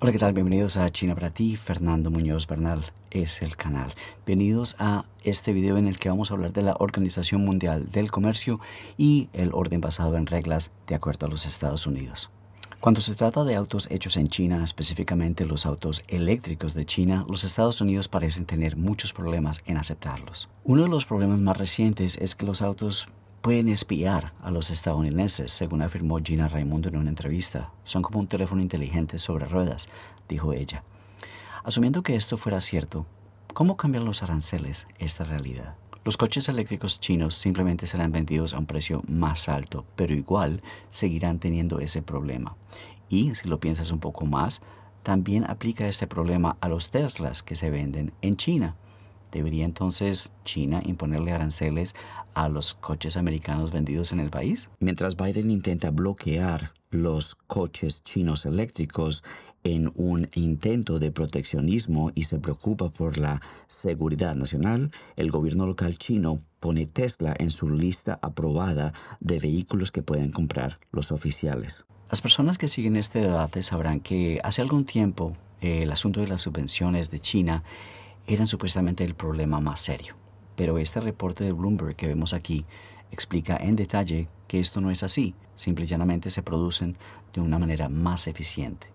Hola, ¿qué tal? Bienvenidos a China para ti. Fernando Muñoz Bernal es el canal. Bienvenidos a este video en el que vamos a hablar de la Organización Mundial del Comercio y el orden basado en reglas de acuerdo a los Estados Unidos. Cuando se trata de autos hechos en China, específicamente los autos eléctricos de China, los Estados Unidos parecen tener muchos problemas en aceptarlos. Uno de los problemas más recientes es que los autos pueden espiar a los estadounidenses, según afirmó Gina Raimundo en una entrevista. Son como un teléfono inteligente sobre ruedas, dijo ella. Asumiendo que esto fuera cierto, ¿cómo cambian los aranceles esta realidad? Los coches eléctricos chinos simplemente serán vendidos a un precio más alto, pero igual seguirán teniendo ese problema. Y si lo piensas un poco más, también aplica este problema a los Teslas que se venden en China. ¿Debería entonces China imponerle aranceles a los coches americanos vendidos en el país? Mientras Biden intenta bloquear los coches chinos eléctricos en un intento de proteccionismo y se preocupa por la seguridad nacional, el gobierno local chino pone Tesla en su lista aprobada de vehículos que pueden comprar los oficiales. Las personas que siguen este debate sabrán que hace algún tiempo eh, el asunto de las subvenciones de China eran supuestamente el problema más serio. Pero este reporte de Bloomberg que vemos aquí explica en detalle que esto no es así, simple y llanamente se producen de una manera más eficiente.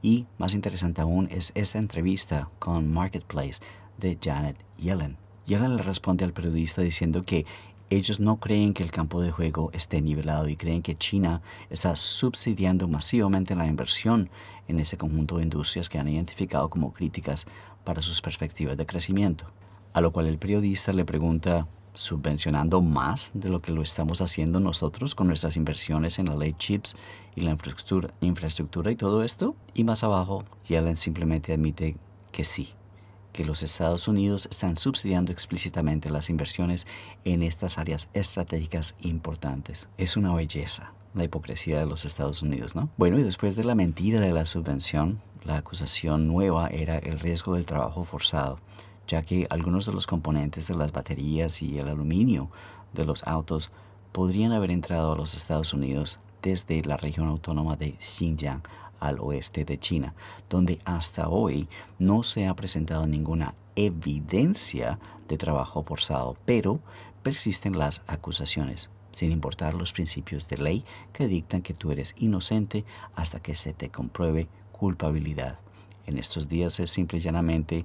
Y más interesante aún es esta entrevista con Marketplace de Janet Yellen. Yellen le responde al periodista diciendo que ellos no creen que el campo de juego esté nivelado y creen que China está subsidiando masivamente la inversión en ese conjunto de industrias que han identificado como críticas para sus perspectivas de crecimiento. A lo cual el periodista le pregunta, subvencionando más de lo que lo estamos haciendo nosotros con nuestras inversiones en la ley chips y la infraestructura, y todo esto. Y más abajo, Allen simplemente admite que sí, que los Estados Unidos están subsidiando explícitamente las inversiones en estas áreas estratégicas importantes. Es una belleza la hipocresía de los Estados Unidos, ¿no? Bueno, y después de la mentira de la subvención, la acusación nueva era el riesgo del trabajo forzado, ya que algunos de los componentes de las baterías y el aluminio de los autos podrían haber entrado a los Estados Unidos desde la región autónoma de Xinjiang al oeste de China, donde hasta hoy no se ha presentado ninguna evidencia de trabajo forzado, pero persisten las acusaciones, sin importar los principios de ley que dictan que tú eres inocente hasta que se te compruebe culpabilidad. En estos días es simple y llanamente,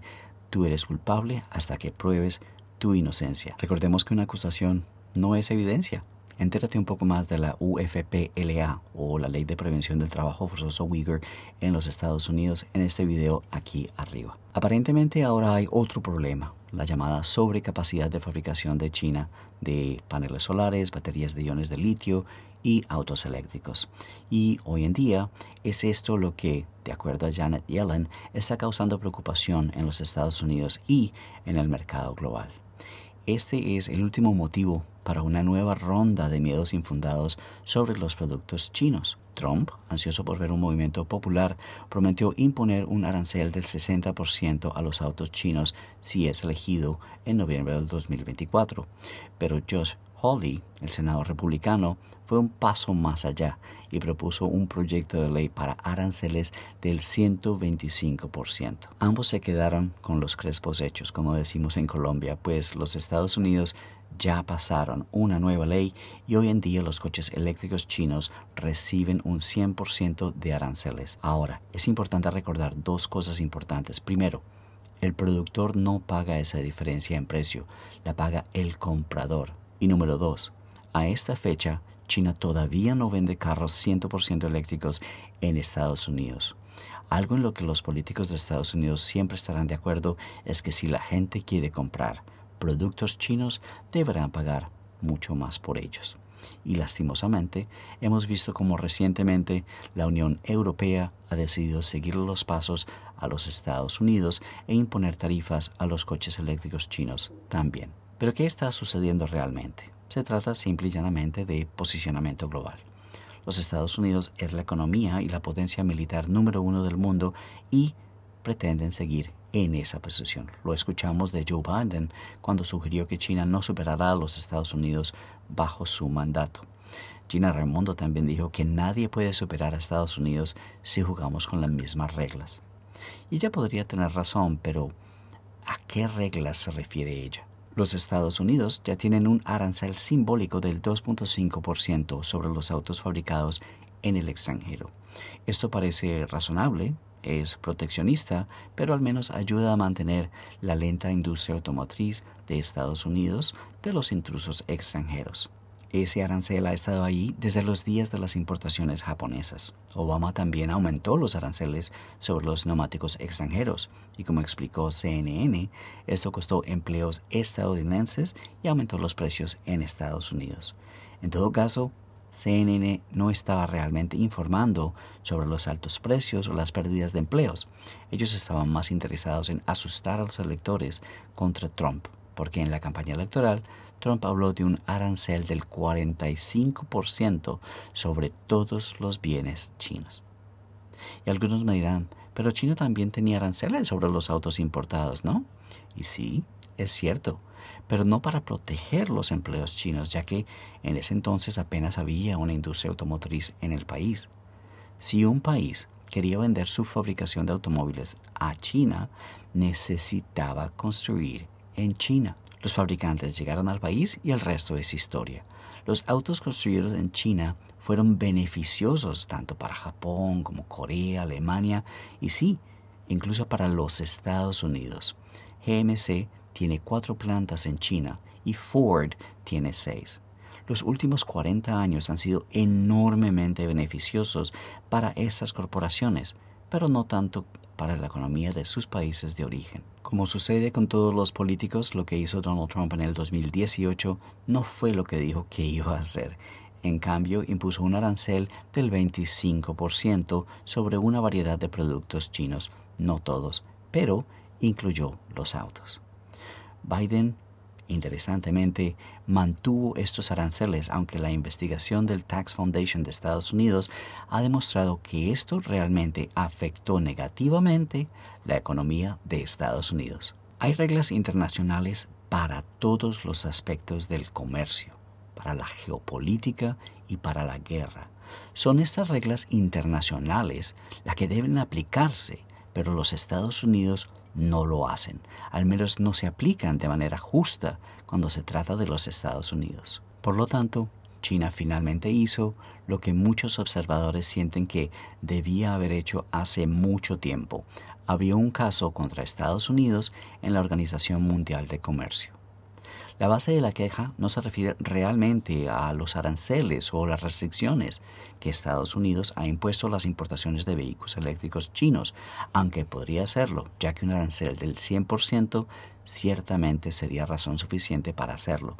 tú eres culpable hasta que pruebes tu inocencia. Recordemos que una acusación no es evidencia. Entérate un poco más de la UFPLA o la Ley de Prevención del Trabajo Forzoso Uyghur en los Estados Unidos en este video aquí arriba. Aparentemente ahora hay otro problema, la llamada sobrecapacidad de fabricación de China de paneles solares, baterías de iones de litio y autos eléctricos. Y hoy en día es esto lo que, de acuerdo a Janet Yellen, está causando preocupación en los Estados Unidos y en el mercado global. Este es el último motivo para una nueva ronda de miedos infundados sobre los productos chinos. Trump, ansioso por ver un movimiento popular, prometió imponer un arancel del 60% a los autos chinos si es elegido en noviembre del 2024. Pero Josh Holly, el senador republicano, fue un paso más allá y propuso un proyecto de ley para aranceles del 125%. Ambos se quedaron con los crespos hechos, como decimos en Colombia, pues los Estados Unidos ya pasaron una nueva ley y hoy en día los coches eléctricos chinos reciben un 100% de aranceles. Ahora, es importante recordar dos cosas importantes. Primero, el productor no paga esa diferencia en precio, la paga el comprador. Y número dos, a esta fecha, China todavía no vende carros 100% eléctricos en Estados Unidos. Algo en lo que los políticos de Estados Unidos siempre estarán de acuerdo es que si la gente quiere comprar productos chinos, deberán pagar mucho más por ellos. Y lastimosamente, hemos visto como recientemente la Unión Europea ha decidido seguir los pasos a los Estados Unidos e imponer tarifas a los coches eléctricos chinos también. Pero ¿qué está sucediendo realmente? Se trata simple y llanamente de posicionamiento global. Los Estados Unidos es la economía y la potencia militar número uno del mundo y pretenden seguir en esa posición. Lo escuchamos de Joe Biden cuando sugirió que China no superará a los Estados Unidos bajo su mandato. Gina Raimondo también dijo que nadie puede superar a Estados Unidos si jugamos con las mismas reglas. Y ella podría tener razón, pero ¿a qué reglas se refiere ella? Los Estados Unidos ya tienen un arancel simbólico del 2.5% sobre los autos fabricados en el extranjero. Esto parece razonable, es proteccionista, pero al menos ayuda a mantener la lenta industria automotriz de Estados Unidos de los intrusos extranjeros. Ese arancel ha estado ahí desde los días de las importaciones japonesas. Obama también aumentó los aranceles sobre los neumáticos extranjeros y como explicó CNN, esto costó empleos estadounidenses y aumentó los precios en Estados Unidos. En todo caso, CNN no estaba realmente informando sobre los altos precios o las pérdidas de empleos. Ellos estaban más interesados en asustar a los electores contra Trump porque en la campaña electoral Trump habló de un arancel del 45% sobre todos los bienes chinos. Y algunos me dirán, pero China también tenía aranceles sobre los autos importados, ¿no? Y sí, es cierto, pero no para proteger los empleos chinos, ya que en ese entonces apenas había una industria automotriz en el país. Si un país quería vender su fabricación de automóviles a China, necesitaba construir en China. Los fabricantes llegaron al país y el resto es historia. Los autos construidos en China fueron beneficiosos tanto para Japón como Corea, Alemania y sí, incluso para los Estados Unidos. GMC tiene cuatro plantas en China y Ford tiene seis. Los últimos 40 años han sido enormemente beneficiosos para esas corporaciones, pero no tanto para la economía de sus países de origen. Como sucede con todos los políticos, lo que hizo Donald Trump en el 2018 no fue lo que dijo que iba a hacer. En cambio, impuso un arancel del 25% sobre una variedad de productos chinos, no todos, pero incluyó los autos. Biden Interesantemente, mantuvo estos aranceles, aunque la investigación del Tax Foundation de Estados Unidos ha demostrado que esto realmente afectó negativamente la economía de Estados Unidos. Hay reglas internacionales para todos los aspectos del comercio, para la geopolítica y para la guerra. Son estas reglas internacionales las que deben aplicarse pero los Estados Unidos no lo hacen, al menos no se aplican de manera justa cuando se trata de los Estados Unidos. Por lo tanto, China finalmente hizo lo que muchos observadores sienten que debía haber hecho hace mucho tiempo. Había un caso contra Estados Unidos en la Organización Mundial de Comercio. La base de la queja no se refiere realmente a los aranceles o las restricciones que Estados Unidos ha impuesto a las importaciones de vehículos eléctricos chinos, aunque podría hacerlo, ya que un arancel del 100% ciertamente sería razón suficiente para hacerlo.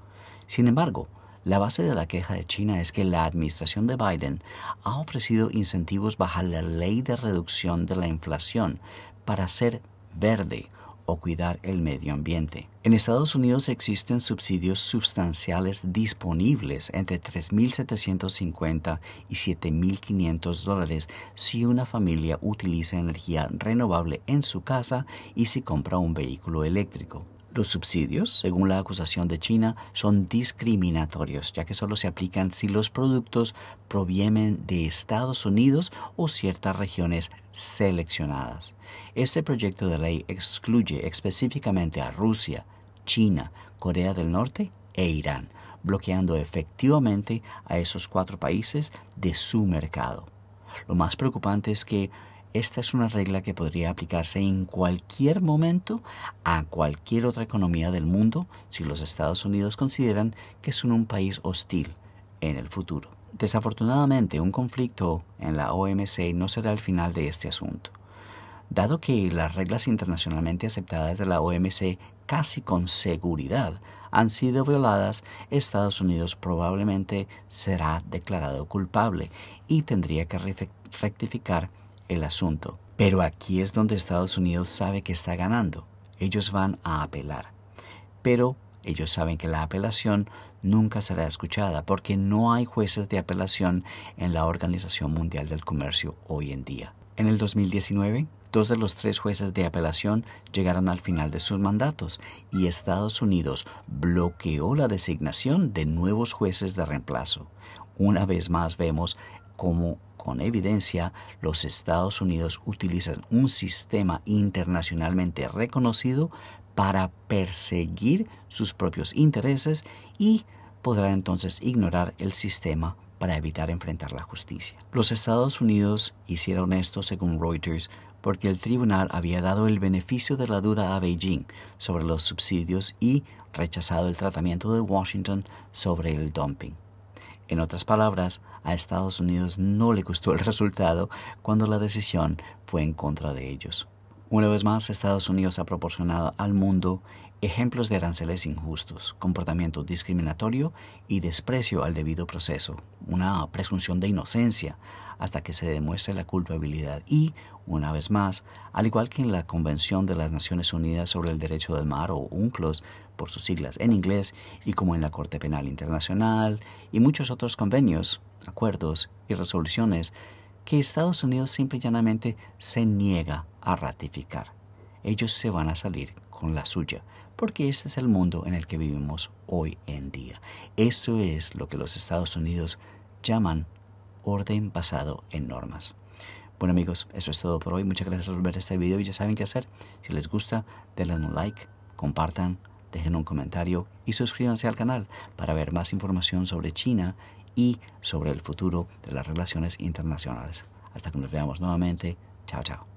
Sin embargo, la base de la queja de China es que la administración de Biden ha ofrecido incentivos bajo la ley de reducción de la inflación para ser verde o cuidar el medio ambiente. En Estados Unidos existen subsidios sustanciales disponibles entre 3.750 y 7.500 dólares si una familia utiliza energía renovable en su casa y si compra un vehículo eléctrico. Los subsidios, según la acusación de China, son discriminatorios, ya que solo se aplican si los productos provienen de Estados Unidos o ciertas regiones seleccionadas. Este proyecto de ley excluye específicamente a Rusia, China, Corea del Norte e Irán, bloqueando efectivamente a esos cuatro países de su mercado. Lo más preocupante es que esta es una regla que podría aplicarse en cualquier momento a cualquier otra economía del mundo si los Estados Unidos consideran que son un país hostil en el futuro. Desafortunadamente, un conflicto en la OMC no será el final de este asunto. Dado que las reglas internacionalmente aceptadas de la OMC casi con seguridad han sido violadas, Estados Unidos probablemente será declarado culpable y tendría que rectificar el asunto. Pero aquí es donde Estados Unidos sabe que está ganando. Ellos van a apelar. Pero ellos saben que la apelación nunca será escuchada porque no hay jueces de apelación en la Organización Mundial del Comercio hoy en día. En el 2019, dos de los tres jueces de apelación llegaron al final de sus mandatos y Estados Unidos bloqueó la designación de nuevos jueces de reemplazo. Una vez más vemos cómo con evidencia, los Estados Unidos utilizan un sistema internacionalmente reconocido para perseguir sus propios intereses y podrá entonces ignorar el sistema para evitar enfrentar la justicia. Los Estados Unidos hicieron esto, según Reuters, porque el tribunal había dado el beneficio de la duda a Beijing sobre los subsidios y rechazado el tratamiento de Washington sobre el dumping. En otras palabras, a Estados Unidos no le gustó el resultado cuando la decisión fue en contra de ellos. Una vez más, Estados Unidos ha proporcionado al mundo ejemplos de aranceles injustos, comportamiento discriminatorio y desprecio al debido proceso, una presunción de inocencia hasta que se demuestre la culpabilidad y, una vez más, al igual que en la Convención de las Naciones Unidas sobre el Derecho del Mar o UNCLOS, por sus siglas en inglés, y como en la Corte Penal Internacional y muchos otros convenios, acuerdos y resoluciones, que Estados Unidos simple y llanamente se niega a ratificar. Ellos se van a salir con la suya porque este es el mundo en el que vivimos hoy en día. Esto es lo que los Estados Unidos llaman orden basado en normas. Bueno amigos, eso es todo por hoy. Muchas gracias por ver este video y ya saben qué hacer. Si les gusta, denle un like, compartan, dejen un comentario y suscríbanse al canal para ver más información sobre China y sobre el futuro de las relaciones internacionales. Hasta que nos veamos nuevamente. Chao, chao.